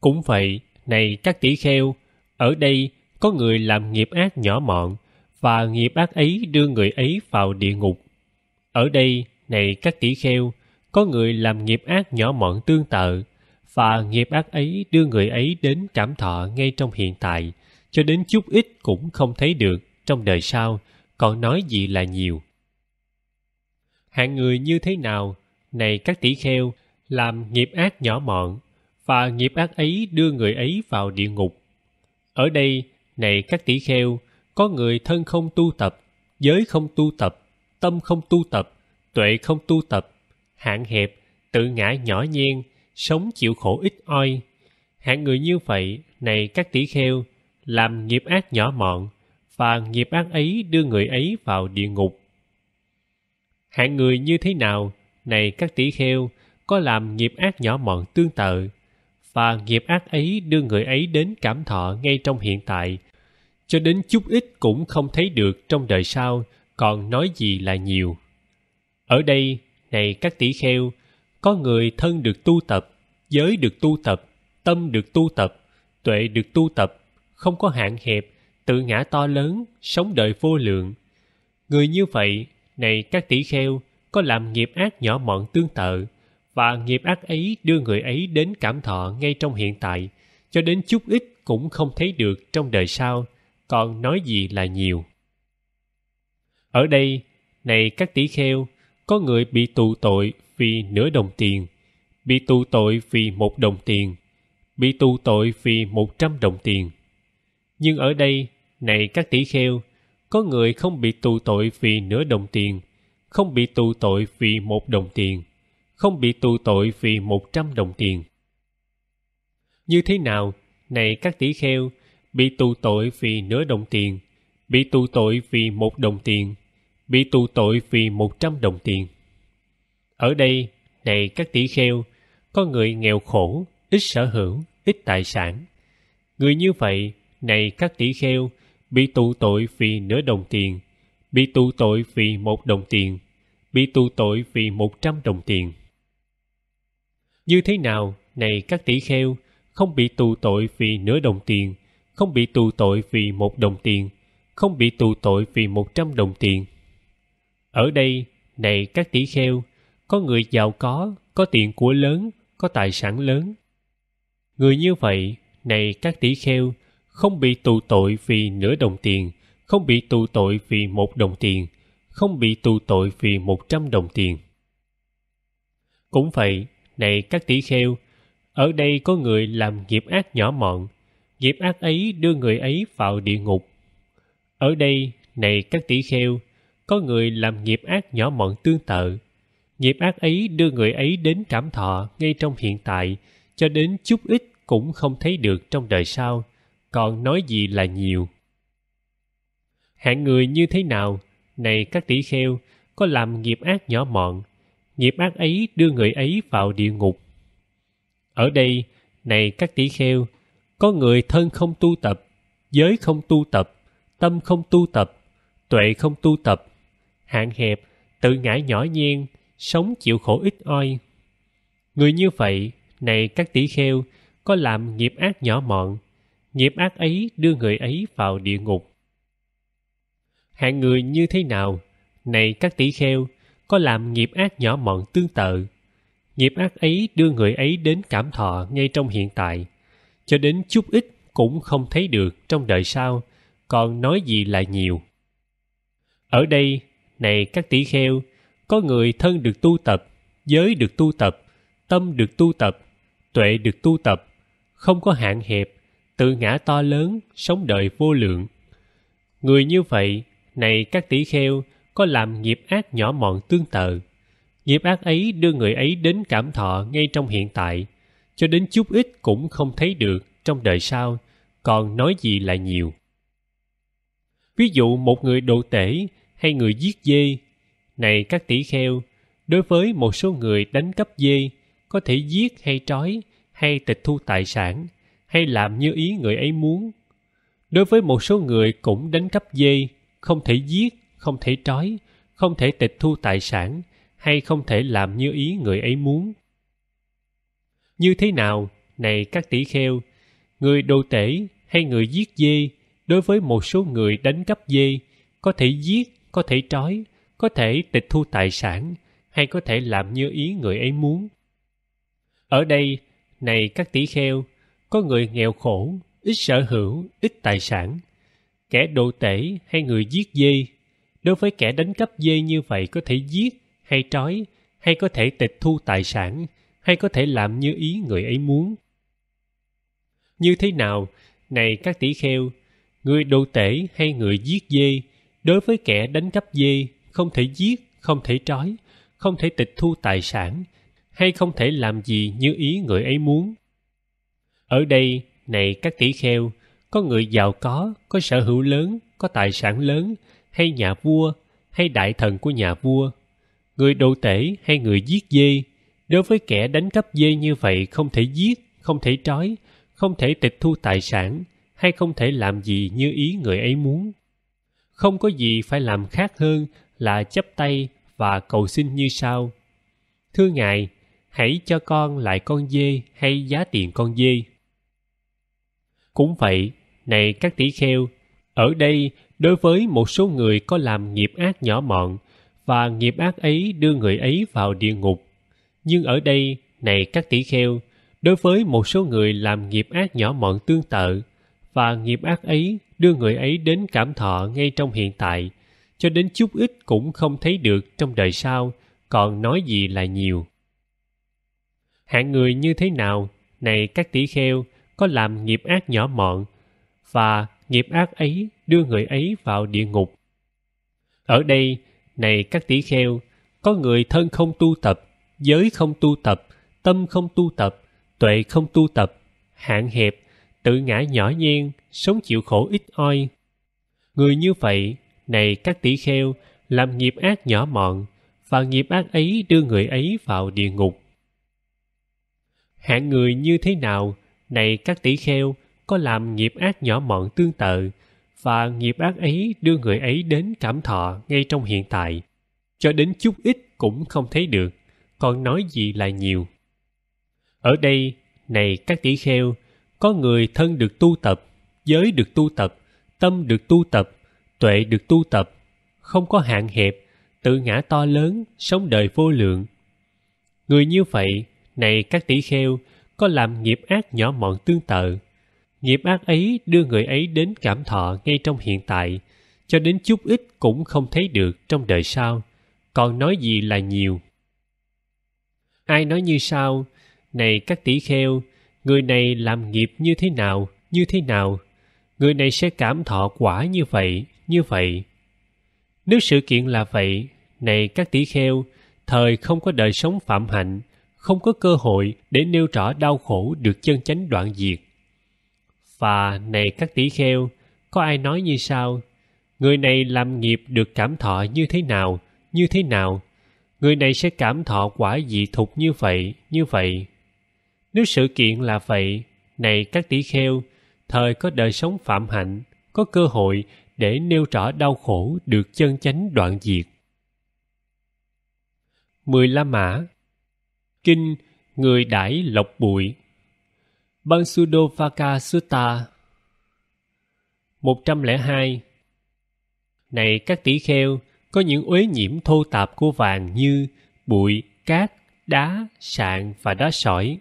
Speaker 1: Cũng vậy, này các tỷ kheo, ở đây có người làm nghiệp ác nhỏ mọn, và nghiệp ác ấy đưa người ấy vào địa ngục. Ở đây, này các tỷ kheo, có người làm nghiệp ác nhỏ mọn tương tự, và nghiệp ác ấy đưa người ấy đến cảm thọ ngay trong hiện tại, cho đến chút ít cũng không thấy được trong đời sau, còn nói gì là nhiều. Hạng người như thế nào, này các tỷ kheo, làm nghiệp ác nhỏ mọn, và nghiệp ác ấy đưa người ấy vào địa ngục. Ở đây, này các tỷ kheo, có người thân không tu tập giới không tu tập tâm không tu tập tuệ không tu tập hạn hẹp tự ngã nhỏ nhen sống chịu khổ ít oi hạng người như vậy này các tỷ kheo làm nghiệp ác nhỏ mọn và nghiệp ác ấy đưa người ấy vào địa ngục hạng người như thế nào này các tỷ kheo có làm nghiệp ác nhỏ mọn tương tự và nghiệp ác ấy đưa người ấy đến cảm thọ ngay trong hiện tại cho đến chút ít cũng không thấy được trong đời sau còn nói gì là nhiều ở đây này các tỷ kheo có người thân được tu tập giới được tu tập tâm được tu tập tuệ được tu tập không có hạn hẹp tự ngã to lớn sống đời vô lượng người như vậy này các tỷ kheo có làm nghiệp ác nhỏ mọn tương tự và nghiệp ác ấy đưa người ấy đến cảm thọ ngay trong hiện tại cho đến chút ít cũng không thấy được trong đời sau còn nói gì là nhiều ở đây này các tỷ kheo có người bị tù tội vì nửa đồng tiền bị tù tội vì một đồng tiền bị tù tội vì một trăm đồng tiền nhưng ở đây này các tỷ kheo có người không bị tù tội vì nửa đồng tiền không bị tù tội vì một đồng tiền không bị tù tội vì một trăm đồng tiền như thế nào này các tỷ kheo bị tù tội vì nửa đồng tiền, bị tù tội vì một đồng tiền, bị tù tội vì một trăm đồng tiền. Ở đây, này các tỷ kheo, có người nghèo khổ, ít sở hữu, ít tài sản. Người như vậy, này các tỷ kheo, bị tù tội vì nửa đồng tiền, bị tù tội vì một đồng tiền, bị tù tội vì một trăm đồng tiền. Như thế nào, này các tỷ kheo, không bị tù tội vì nửa đồng tiền, không bị tù tội vì một đồng tiền, không bị tù tội vì một trăm đồng tiền. Ở đây, này các tỷ kheo, có người giàu có, có tiền của lớn, có tài sản lớn. Người như vậy, này các tỷ kheo, không bị tù tội vì nửa đồng tiền, không bị tù tội vì một đồng tiền, không bị tù tội vì một trăm đồng tiền. Cũng vậy, này các tỷ kheo, ở đây có người làm nghiệp ác nhỏ mọn, nghiệp ác ấy đưa người ấy vào địa ngục. Ở đây, này các tỷ kheo, có người làm nghiệp ác nhỏ mọn tương tự. Nghiệp ác ấy đưa người ấy đến cảm thọ ngay trong hiện tại, cho đến chút ít cũng không thấy được trong đời sau, còn nói gì là nhiều. Hạng người như thế nào? Này các tỷ kheo, có làm nghiệp ác nhỏ mọn, nghiệp ác ấy đưa người ấy vào địa ngục. Ở đây, này các tỷ kheo, có người thân không tu tập giới không tu tập tâm không tu tập tuệ không tu tập hạn hẹp tự ngã nhỏ nhen sống chịu khổ ít oi người như vậy này các tỷ kheo có làm nghiệp ác nhỏ mọn nghiệp ác ấy đưa người ấy vào địa ngục hạng người như thế nào này các tỷ kheo có làm nghiệp ác nhỏ mọn tương tự nghiệp ác ấy đưa người ấy đến cảm thọ ngay trong hiện tại cho đến chút ít cũng không thấy được trong đời sau còn nói gì là nhiều ở đây này các tỷ kheo có người thân được tu tập giới được tu tập tâm được tu tập tuệ được tu tập không có hạn hẹp tự ngã to lớn sống đời vô lượng người như vậy này các tỷ kheo có làm nghiệp ác nhỏ mọn tương tự nghiệp ác ấy đưa người ấy đến cảm thọ ngay trong hiện tại cho đến chút ít cũng không thấy được trong đời sau còn nói gì là nhiều ví dụ một người đồ tể hay người giết dê này các tỷ kheo đối với một số người đánh cắp dê có thể giết hay trói hay tịch thu tài sản hay làm như ý người ấy muốn đối với một số người cũng đánh cắp dê không thể giết không thể trói không thể tịch thu tài sản hay không thể làm như ý người ấy muốn như thế nào này các tỷ kheo người đồ tể hay người giết dê đối với một số người đánh cắp dê có thể giết có thể trói có thể tịch thu tài sản hay có thể làm như ý người ấy muốn ở đây này các tỷ kheo có người nghèo khổ ít sở hữu ít tài sản kẻ đồ tể hay người giết dê đối với kẻ đánh cắp dê như vậy có thể giết hay trói hay có thể tịch thu tài sản hay có thể làm như ý người ấy muốn như thế nào này các tỷ kheo người đồ tể hay người giết dê đối với kẻ đánh cắp dê không thể giết không thể trói không thể tịch thu tài sản hay không thể làm gì như ý người ấy muốn ở đây này các tỷ kheo có người giàu có có sở hữu lớn có tài sản lớn hay nhà vua hay đại thần của nhà vua người đồ tể hay người giết dê đối với kẻ đánh cắp dê như vậy không thể giết không thể trói không thể tịch thu tài sản hay không thể làm gì như ý người ấy muốn không có gì phải làm khác hơn là chấp tay và cầu xin như sau thưa ngài hãy cho con lại con dê hay giá tiền con dê cũng vậy này các tỷ kheo ở đây đối với một số người có làm nghiệp ác nhỏ mọn và nghiệp ác ấy đưa người ấy vào địa ngục nhưng ở đây này các tỷ kheo đối với một số người làm nghiệp ác nhỏ mọn tương tự và nghiệp ác ấy đưa người ấy đến cảm thọ ngay trong hiện tại cho đến chút ít cũng không thấy được trong đời sau còn nói gì là nhiều hạng người như thế nào này các tỷ kheo có làm nghiệp ác nhỏ mọn và nghiệp ác ấy đưa người ấy vào địa ngục ở đây này các tỷ kheo có người thân không tu tập giới không tu tập tâm không tu tập tuệ không tu tập hạn hẹp tự ngã nhỏ nhen sống chịu khổ ít oi người như vậy này các tỷ kheo làm nghiệp ác nhỏ mọn và nghiệp ác ấy đưa người ấy vào địa ngục hạng người như thế nào này các tỷ kheo có làm nghiệp ác nhỏ mọn tương tự và nghiệp ác ấy đưa người ấy đến cảm thọ ngay trong hiện tại cho đến chút ít cũng không thấy được còn nói gì là nhiều ở đây này các tỷ kheo có người thân được tu tập giới được tu tập tâm được tu tập tuệ được tu tập không có hạn hẹp tự ngã to lớn sống đời vô lượng người như vậy này các tỷ kheo có làm nghiệp ác nhỏ mọn tương tự nghiệp ác ấy đưa người ấy đến cảm thọ ngay trong hiện tại cho đến chút ít cũng không thấy được trong đời sau còn nói gì là nhiều ai nói như sau này các tỷ kheo người này làm nghiệp như thế nào như thế nào người này sẽ cảm thọ quả như vậy như vậy nếu sự kiện là vậy này các tỷ kheo thời không có đời sống phạm hạnh không có cơ hội để nêu rõ đau khổ được chân chánh đoạn diệt và này các tỷ kheo có ai nói như sau người này làm nghiệp được cảm thọ như thế nào như thế nào người này sẽ cảm thọ quả dị thục như vậy, như vậy. Nếu sự kiện là vậy, này các tỷ kheo, thời có đời sống phạm hạnh, có cơ hội để nêu rõ đau khổ được chân chánh đoạn diệt. Mười La Mã Kinh Người Đãi Lộc Bụi Bansudovaka Sutta 102 Này các tỷ kheo, có những uế nhiễm thô tạp của vàng như bụi, cát, đá, sạn và đá sỏi.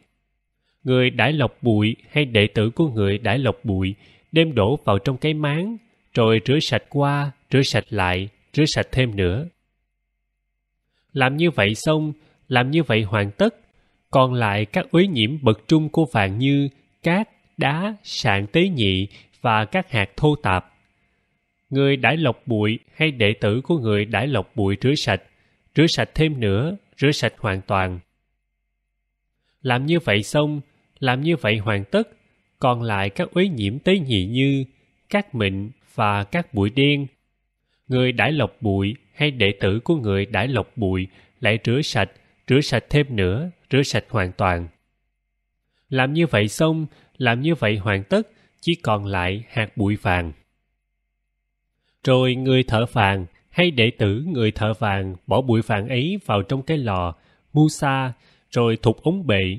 Speaker 1: Người đãi lọc bụi hay đệ tử của người đãi lọc bụi đem đổ vào trong cái máng, rồi rửa sạch qua, rửa sạch lại, rửa sạch thêm nữa. Làm như vậy xong, làm như vậy hoàn tất, còn lại các uế nhiễm bậc trung của vàng như cát, đá, sạn tế nhị và các hạt thô tạp người đãi lọc bụi hay đệ tử của người đãi lọc bụi rửa sạch, rửa sạch thêm nữa, rửa sạch hoàn toàn. Làm như vậy xong, làm như vậy hoàn tất, còn lại các uế nhiễm tế nhị như các mịn và các bụi đen. Người đãi lọc bụi hay đệ tử của người đãi lọc bụi lại rửa sạch, rửa sạch thêm nữa, rửa sạch hoàn toàn. Làm như vậy xong, làm như vậy hoàn tất, chỉ còn lại hạt bụi vàng. Rồi người thợ vàng hay đệ tử người thợ vàng bỏ bụi vàng ấy vào trong cái lò, mu sa, rồi thục ống bệ.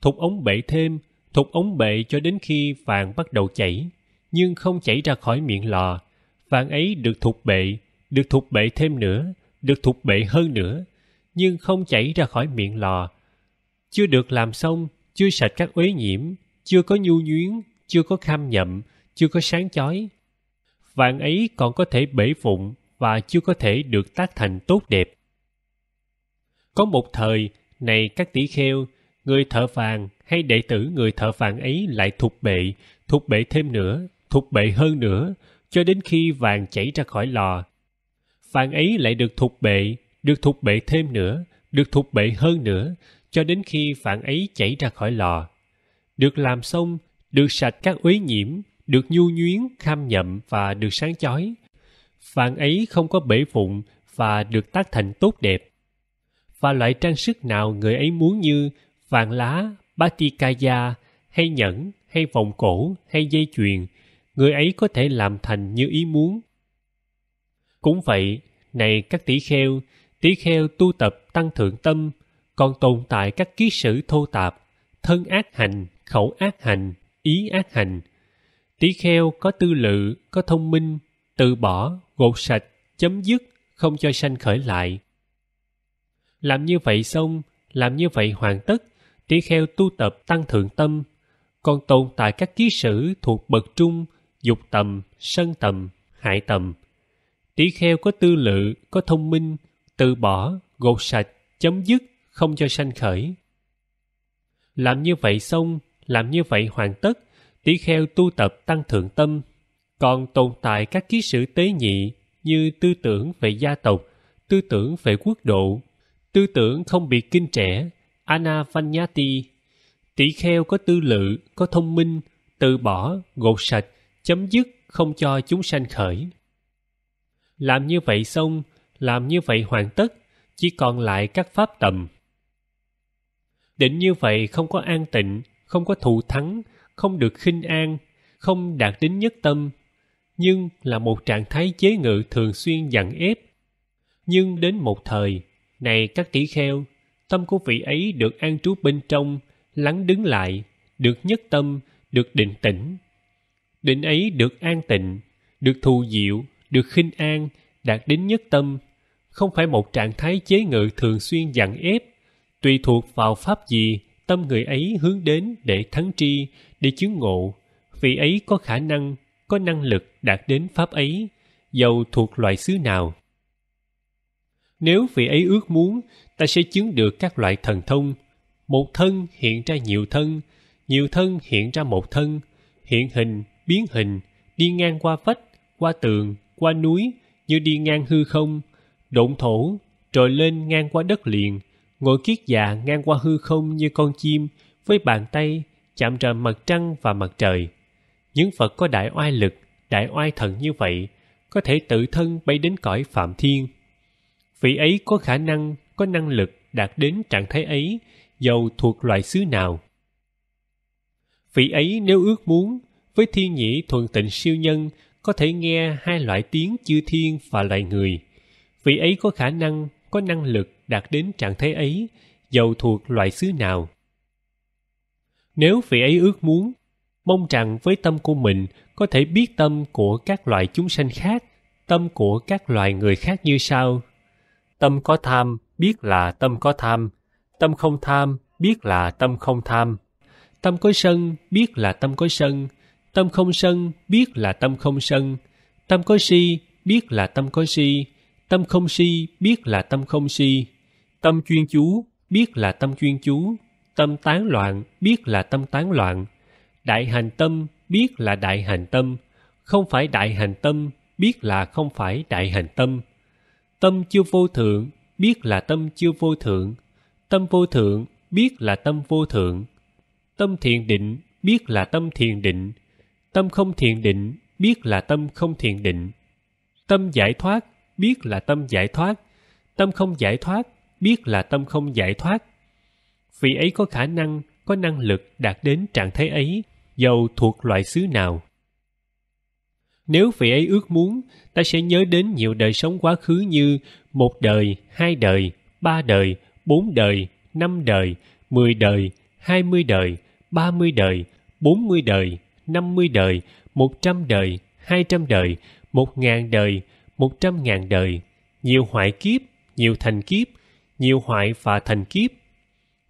Speaker 1: thục ống bệ thêm, thục ống bệ cho đến khi vàng bắt đầu chảy, nhưng không chảy ra khỏi miệng lò. Vàng ấy được thục bệ, được thục bệ thêm nữa, được thục bệ hơn nữa, nhưng không chảy ra khỏi miệng lò. Chưa được làm xong, chưa sạch các uế nhiễm, chưa có nhu nhuyến, chưa có kham nhậm, chưa có sáng chói, vàng ấy còn có thể bể vụn và chưa có thể được tác thành tốt đẹp. Có một thời, này các tỷ kheo, người thợ vàng hay đệ tử người thợ vàng ấy lại thục bệ, thục bệ thêm nữa, thục bệ hơn nữa, cho đến khi vàng chảy ra khỏi lò. Vàng ấy lại được thục bệ, được thục bệ thêm nữa, được thục bệ hơn nữa, cho đến khi vàng ấy chảy ra khỏi lò. Được làm xong, được sạch các uế nhiễm, được nhu nhuyến kham nhậm và được sáng chói vàng ấy không có bể phụng và được tác thành tốt đẹp và loại trang sức nào người ấy muốn như vàng lá batikaya hay nhẫn hay vòng cổ hay dây chuyền người ấy có thể làm thành như ý muốn cũng vậy này các tỷ kheo tỷ kheo tu tập tăng thượng tâm còn tồn tại các ký sử thô tạp thân ác hành khẩu ác hành ý ác hành tỷ kheo có tư lự có thông minh từ bỏ gột sạch chấm dứt không cho sanh khởi lại làm như vậy xong làm như vậy hoàn tất tỷ kheo tu tập tăng thượng tâm còn tồn tại các ký sử thuộc bậc trung dục tầm sân tầm hại tầm tỷ kheo có tư lự có thông minh từ bỏ gột sạch chấm dứt không cho sanh khởi làm như vậy xong làm như vậy hoàn tất tỷ kheo tu tập tăng thượng tâm còn tồn tại các ký sự tế nhị như tư tưởng về gia tộc tư tưởng về quốc độ tư tưởng không bị kinh trẻ anavanyati tỷ kheo có tư lự có thông minh từ bỏ gột sạch chấm dứt không cho chúng sanh khởi làm như vậy xong làm như vậy hoàn tất chỉ còn lại các pháp tầm định như vậy không có an tịnh không có thù thắng không được khinh an không đạt đến nhất tâm nhưng là một trạng thái chế ngự thường xuyên dặn ép nhưng đến một thời này các tỷ kheo tâm của vị ấy được an trú bên trong lắng đứng lại được nhất tâm được định tĩnh định ấy được an tịnh được thù diệu được khinh an đạt đến nhất tâm không phải một trạng thái chế ngự thường xuyên dặn ép tùy thuộc vào pháp gì tâm người ấy hướng đến để thắng tri để chứng ngộ vị ấy có khả năng có năng lực đạt đến pháp ấy dầu thuộc loại xứ nào nếu vị ấy ước muốn ta sẽ chứng được các loại thần thông một thân hiện ra nhiều thân nhiều thân hiện ra một thân hiện hình biến hình đi ngang qua vách qua tường qua núi như đi ngang hư không độn thổ rồi lên ngang qua đất liền ngồi kiết dạ ngang qua hư không như con chim với bàn tay chạm trờ mặt trăng và mặt trời những phật có đại oai lực đại oai thần như vậy có thể tự thân bay đến cõi phạm thiên vị ấy có khả năng có năng lực đạt đến trạng thái ấy dầu thuộc loại xứ nào vị ấy nếu ước muốn với thiên nhĩ thuần tịnh siêu nhân có thể nghe hai loại tiếng chư thiên và loài người vị ấy có khả năng có năng lực đạt đến trạng thái ấy dầu thuộc loại xứ nào nếu vị ấy ước muốn mong rằng với tâm của mình có thể biết tâm của các loại chúng sanh khác tâm của các loài người khác như sau tâm có tham biết là tâm có tham tâm không tham biết là tâm không tham tâm có sân biết là tâm có sân tâm không sân biết là tâm không sân tâm có si biết là tâm có si Tâm không si biết là tâm không si. Tâm chuyên chú biết là tâm chuyên chú. Tâm tán loạn biết là tâm tán loạn. Đại hành tâm biết là đại hành tâm. Không phải đại hành tâm biết là không phải đại hành tâm. Tâm chưa vô thượng biết là tâm chưa vô thượng. Tâm vô thượng biết là tâm vô thượng. Tâm thiền định biết là tâm thiền định. Tâm không thiền định biết là tâm không thiền định. Tâm giải thoát biết là tâm giải thoát tâm không giải thoát biết là tâm không giải thoát vì ấy có khả năng có năng lực đạt đến trạng thái ấy dầu thuộc loại xứ nào nếu vị ấy ước muốn ta sẽ nhớ đến nhiều đời sống quá khứ như một đời hai đời ba đời bốn đời năm đời mười đời hai mươi đời ba mươi đời bốn mươi đời năm mươi đời một trăm đời hai trăm đời một ngàn đời một trăm ngàn đời, nhiều hoại kiếp, nhiều thành kiếp, nhiều hoại và thành kiếp.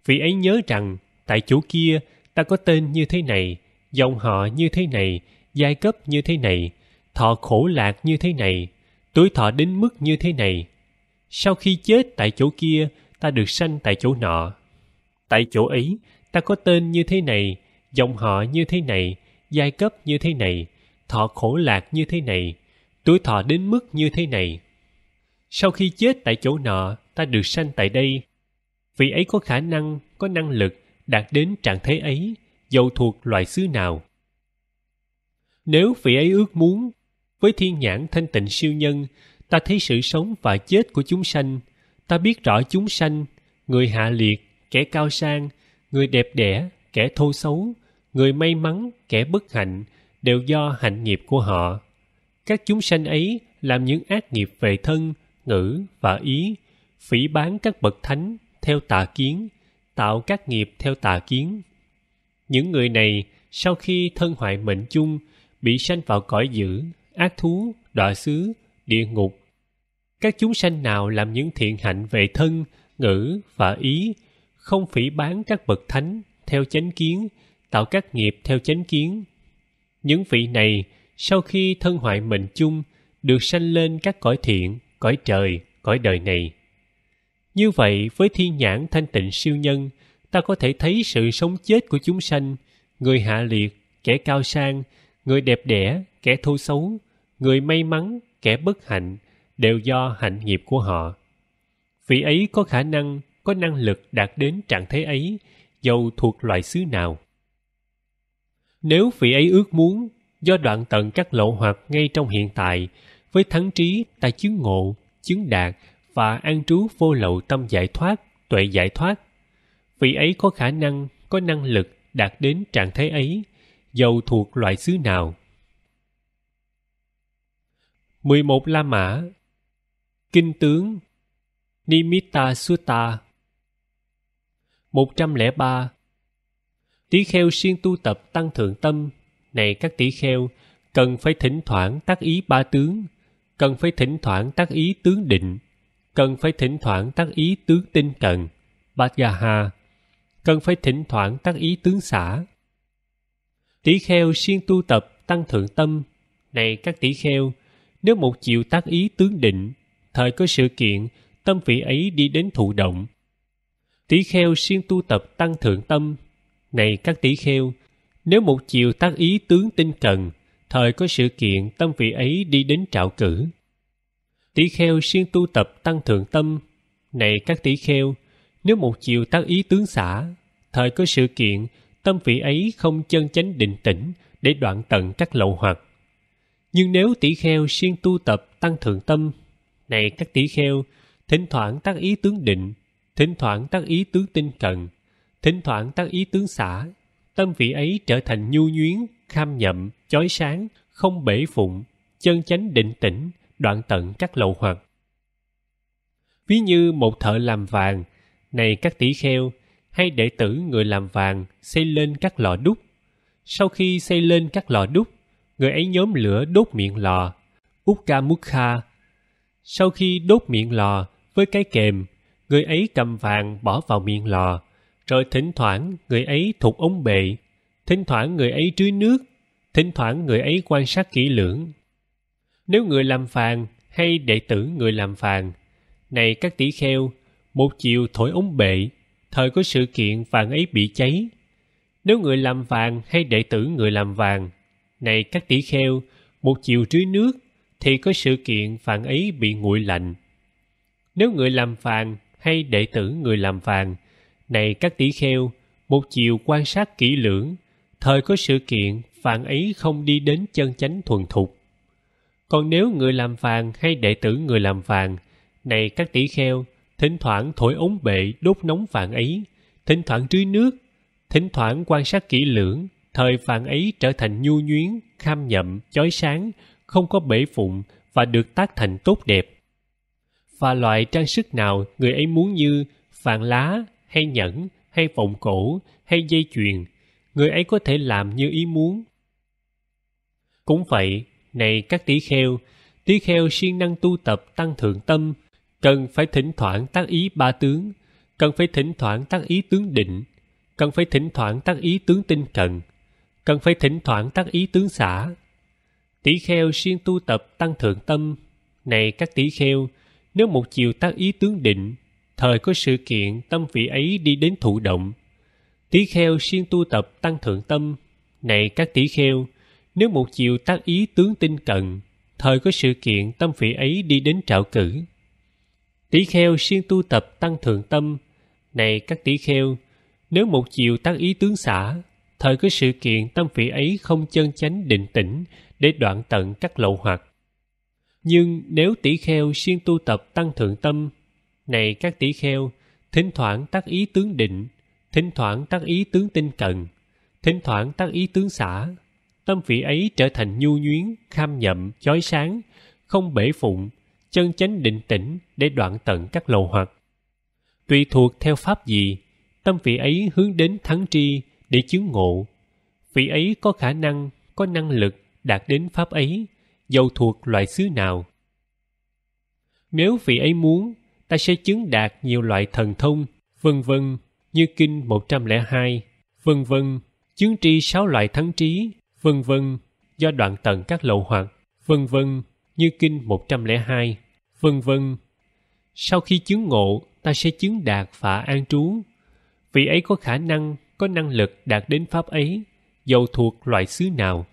Speaker 1: Vì ấy nhớ rằng, tại chỗ kia, ta có tên như thế này, dòng họ như thế này, giai cấp như thế này, thọ khổ lạc như thế này, tuổi thọ đến mức như thế này. Sau khi chết tại chỗ kia, ta được sanh tại chỗ nọ. Tại chỗ ấy, ta có tên như thế này, dòng họ như thế này, giai cấp như thế này, thọ khổ lạc như thế này, tuổi thọ đến mức như thế này sau khi chết tại chỗ nọ ta được sanh tại đây vị ấy có khả năng có năng lực đạt đến trạng thái ấy dầu thuộc loại xứ nào nếu vị ấy ước muốn với thiên nhãn thanh tịnh siêu nhân ta thấy sự sống và chết của chúng sanh ta biết rõ chúng sanh người hạ liệt kẻ cao sang người đẹp đẽ kẻ thô xấu người may mắn kẻ bất hạnh đều do hạnh nghiệp của họ các chúng sanh ấy làm những ác nghiệp về thân ngữ và ý phỉ bán các bậc thánh theo tà kiến tạo các nghiệp theo tà kiến những người này sau khi thân hoại mệnh chung bị sanh vào cõi dữ ác thú đọa xứ địa ngục các chúng sanh nào làm những thiện hạnh về thân ngữ và ý không phỉ bán các bậc thánh theo chánh kiến tạo các nghiệp theo chánh kiến những vị này sau khi thân hoại mệnh chung được sanh lên các cõi thiện cõi trời cõi đời này như vậy với thiên nhãn thanh tịnh siêu nhân ta có thể thấy sự sống chết của chúng sanh người hạ liệt kẻ cao sang người đẹp đẽ kẻ thô xấu người may mắn kẻ bất hạnh đều do hạnh nghiệp của họ vị ấy có khả năng có năng lực đạt đến trạng thái ấy dầu thuộc loại xứ nào nếu vị ấy ước muốn do đoạn tận các lộ hoạt ngay trong hiện tại với thắng trí ta chứng ngộ chứng đạt và an trú vô lậu tâm giải thoát tuệ giải thoát vị ấy có khả năng có năng lực đạt đến trạng thái ấy dầu thuộc loại xứ nào 11 La Mã Kinh tướng Nimitta Sutta 103 Tí kheo siêng tu tập tăng thượng tâm này các tỷ kheo cần phải thỉnh thoảng tác ý ba tướng cần phải thỉnh thoảng tác ý tướng định cần phải thỉnh thoảng tác ý tướng tinh cần Bhajaha cần phải thỉnh thoảng tác ý tướng xã tỷ kheo siêng tu tập tăng thượng tâm này các tỷ kheo nếu một chiều tác ý tướng định thời có sự kiện tâm vị ấy đi đến thụ động tỷ kheo siêng tu tập tăng thượng tâm này các tỷ kheo nếu một chiều tác ý tướng tinh cần, thời có sự kiện tâm vị ấy đi đến trạo cử. Tỷ kheo siêng tu tập tăng thượng tâm. Này các tỷ kheo, nếu một chiều tác ý tướng xả thời có sự kiện tâm vị ấy không chân chánh định tĩnh để đoạn tận các lậu hoặc. Nhưng nếu tỷ kheo siêng tu tập tăng thượng tâm, này các tỷ kheo, thỉnh thoảng tác ý tướng định, thỉnh thoảng tác ý tướng tinh cần, thỉnh thoảng tác ý tướng xả tâm vị ấy trở thành nhu nhuyến kham nhậm chói sáng không bể phụng chân chánh định tĩnh đoạn tận các lậu hoặc ví như một thợ làm vàng này các tỷ kheo hay đệ tử người làm vàng xây lên các lò đúc sau khi xây lên các lò đúc người ấy nhóm lửa đốt miệng lò ukka mukha sau khi đốt miệng lò với cái kềm người ấy cầm vàng bỏ vào miệng lò rồi thỉnh thoảng người ấy thụt ống bệ thỉnh thoảng người ấy trưới nước thỉnh thoảng người ấy quan sát kỹ lưỡng nếu người làm phàn hay đệ tử người làm phàn này các tỷ kheo một chiều thổi ống bệ thời có sự kiện vàng ấy bị cháy nếu người làm vàng hay đệ tử người làm vàng này các tỷ kheo một chiều trưới nước thì có sự kiện vàng ấy bị nguội lạnh nếu người làm vàng hay đệ tử người làm vàng này các tỷ kheo một chiều quan sát kỹ lưỡng thời có sự kiện phạn ấy không đi đến chân chánh thuần thục còn nếu người làm vàng hay đệ tử người làm vàng này các tỷ kheo thỉnh thoảng thổi ống bệ đốt nóng phạn ấy thỉnh thoảng tưới nước thỉnh thoảng quan sát kỹ lưỡng thời phạn ấy trở thành nhu nhuyến kham nhậm chói sáng không có bể phụng và được tác thành tốt đẹp và loại trang sức nào người ấy muốn như phàn lá hay nhẫn hay vòng cổ hay dây chuyền người ấy có thể làm như ý muốn cũng vậy này các tỷ kheo tỷ kheo siêng năng tu tập tăng thượng tâm cần phải thỉnh thoảng tác ý ba tướng cần phải thỉnh thoảng tác ý tướng định cần phải thỉnh thoảng tác ý tướng tinh cần cần phải thỉnh thoảng tác ý tướng xã tỷ kheo siêng tu tập tăng thượng tâm này các tỷ kheo nếu một chiều tác ý tướng định thời có sự kiện tâm vị ấy đi đến thụ động tỷ kheo siêng tu tập tăng thượng tâm này các tỷ kheo nếu một chiều tác ý tướng tinh cần thời có sự kiện tâm vị ấy đi đến trạo cử tỷ kheo siêng tu tập tăng thượng tâm này các tỷ kheo nếu một chiều tác ý tướng xả, thời có sự kiện tâm vị ấy không chân chánh định tĩnh để đoạn tận các lậu hoặc nhưng nếu tỷ kheo siêng tu tập tăng thượng tâm này các tỷ kheo thỉnh thoảng tác ý tướng định thỉnh thoảng tác ý tướng tinh cần thỉnh thoảng tác ý tướng xả tâm vị ấy trở thành nhu nhuyến kham nhậm chói sáng không bể phụng chân chánh định tĩnh để đoạn tận các lầu hoặc tùy thuộc theo pháp gì tâm vị ấy hướng đến thắng tri để chứng ngộ vị ấy có khả năng có năng lực đạt đến pháp ấy dầu thuộc loại xứ nào nếu vị ấy muốn ta sẽ chứng đạt nhiều loại thần thông, vân vân, như kinh 102, vân vân, chứng tri sáu loại thắng trí, vân vân, do đoạn tận các lậu hoặc, vân vân, như kinh 102, vân vân. Sau khi chứng ngộ, ta sẽ chứng đạt và an trú. Vị ấy có khả năng, có năng lực đạt đến pháp ấy, dầu thuộc loại xứ nào.